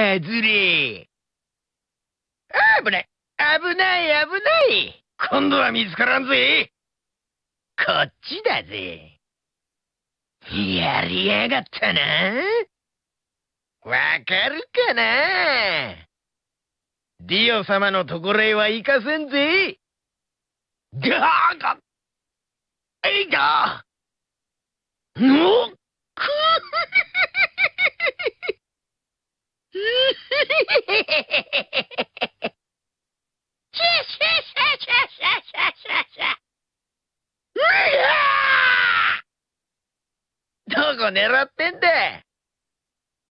はずれ。危ない、危ない、危ない。今度は見つからんぜ。こっちだぜ。やりやがったな。わかるかなディオ様のところへは行かせんぜ。どーガえいだのっ どこ狙ってんだ